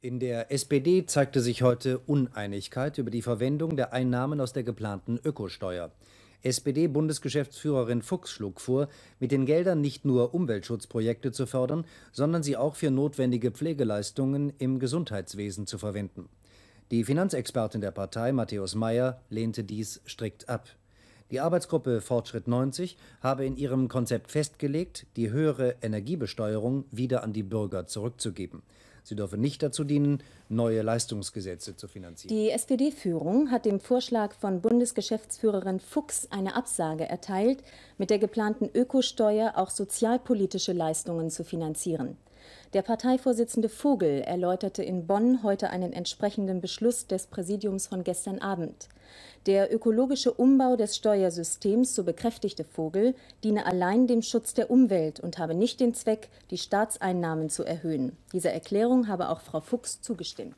In der SPD zeigte sich heute Uneinigkeit über die Verwendung der Einnahmen aus der geplanten Ökosteuer. SPD-Bundesgeschäftsführerin Fuchs schlug vor, mit den Geldern nicht nur Umweltschutzprojekte zu fördern, sondern sie auch für notwendige Pflegeleistungen im Gesundheitswesen zu verwenden. Die Finanzexpertin der Partei, Matthäus Mayer, lehnte dies strikt ab. Die Arbeitsgruppe Fortschritt 90 habe in ihrem Konzept festgelegt, die höhere Energiebesteuerung wieder an die Bürger zurückzugeben. Sie dürfe nicht dazu dienen, neue Leistungsgesetze zu finanzieren. Die SPD-Führung hat dem Vorschlag von Bundesgeschäftsführerin Fuchs eine Absage erteilt, mit der geplanten Ökosteuer auch sozialpolitische Leistungen zu finanzieren. Der Parteivorsitzende Vogel erläuterte in Bonn heute einen entsprechenden Beschluss des Präsidiums von gestern Abend. Der ökologische Umbau des Steuersystems, so bekräftigte Vogel, diene allein dem Schutz der Umwelt und habe nicht den Zweck, die Staatseinnahmen zu erhöhen. Dieser Erklärung habe auch Frau Fuchs zugestimmt.